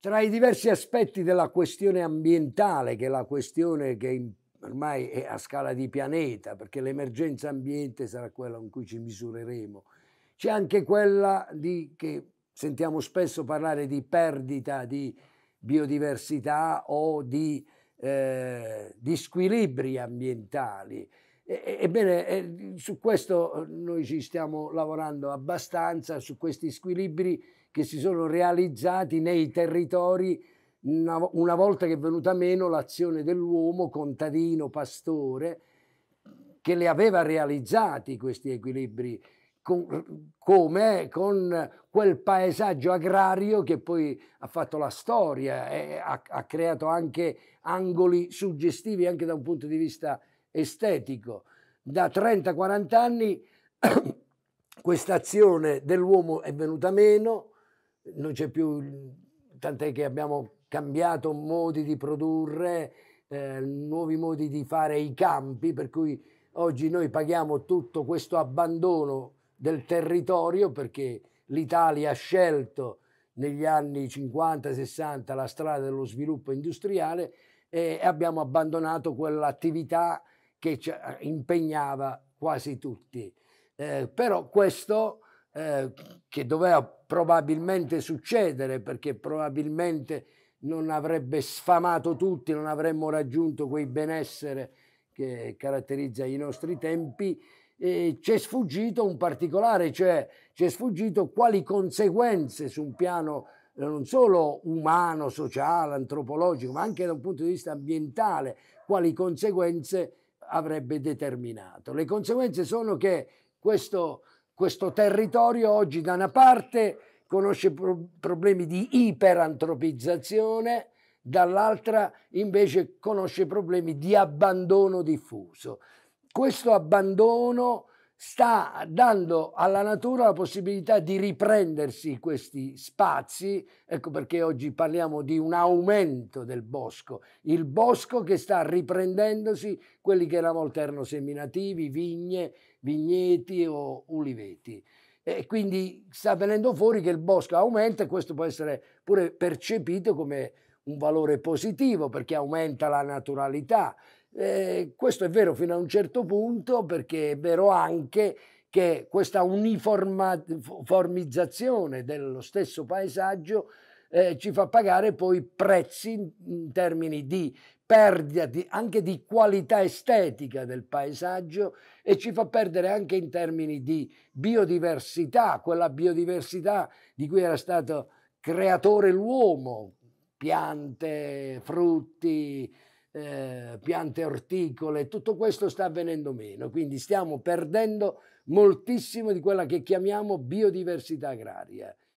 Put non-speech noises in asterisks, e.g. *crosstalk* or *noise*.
Tra i diversi aspetti della questione ambientale, che è la questione che ormai è a scala di pianeta, perché l'emergenza ambiente sarà quella con cui ci misureremo, c'è anche quella di, che sentiamo spesso parlare di perdita di biodiversità o di, eh, di squilibri ambientali ebbene, eh, su questo eh, noi ci stiamo lavorando abbastanza, su questi squilibri che si sono realizzati nei territori una, volta che è venuta meno l'azione dell'uomo, contadino, pastore, che le aveva realizzati questi equilibri come con quel paesaggio agrario che poi ha fatto la storia e eh, ha, ha creato anche angoli suggestivi anche da un punto di vista estetico. Da 30-40 anni *coughs* questa azione dell'uomo è venuta meno, non c'è più, tant'è che abbiamo cambiato modi di produrre, eh, nuovi modi di fare i campi, per cui oggi noi paghiamo tutto questo abbandono del territorio perché l'Italia ha scelto negli anni 50-60 la strada dello sviluppo industriale e abbiamo abbandonato quell'attività che eh, impegnava quasi tutti. Eh, però questo eh, che doveva probabilmente succedere perché probabilmente non avrebbe sfamato tutti, non avremmo raggiunto quei benessere che caratterizza i nostri tempi, eh, ci è sfuggito un particolare, cioè ci è sfuggito quali conseguenze su un piano eh, non solo umano, sociale, antropologico, ma anche da un punto di vista ambientale, quali conseguenze avrebbe determinato. Le conseguenze sono che questo, questo territorio oggi da una parte conosce pro problemi di iperantropizzazione, dall'altra invece conosce problemi di abbandono diffuso. Questo abbandono sta dando alla natura la possibilità di riprendersi questi spazi, ecco perché oggi parliamo di un aumento del bosco, il bosco che sta riprendendosi quelli che una volta erano seminativi, vigne, vigneti o uliveti. E quindi sta venendo fuori che il bosco aumenta e questo può essere pure percepito come un valore positivo perché aumenta la naturalità, eh, questo è vero fino a un certo punto perché è vero anche che questa uniformizzazione dello stesso paesaggio eh, ci fa pagare poi prezzi in termini di perdita di, anche di qualità estetica del paesaggio e ci fa perdere anche in termini di biodiversità, quella biodiversità di cui era stato creatore l'uomo, piante, frutti, eh, piante orticole, tutto questo sta avvenendo meno, quindi stiamo perdendo moltissimo di quella che chiamiamo biodiversità agraria.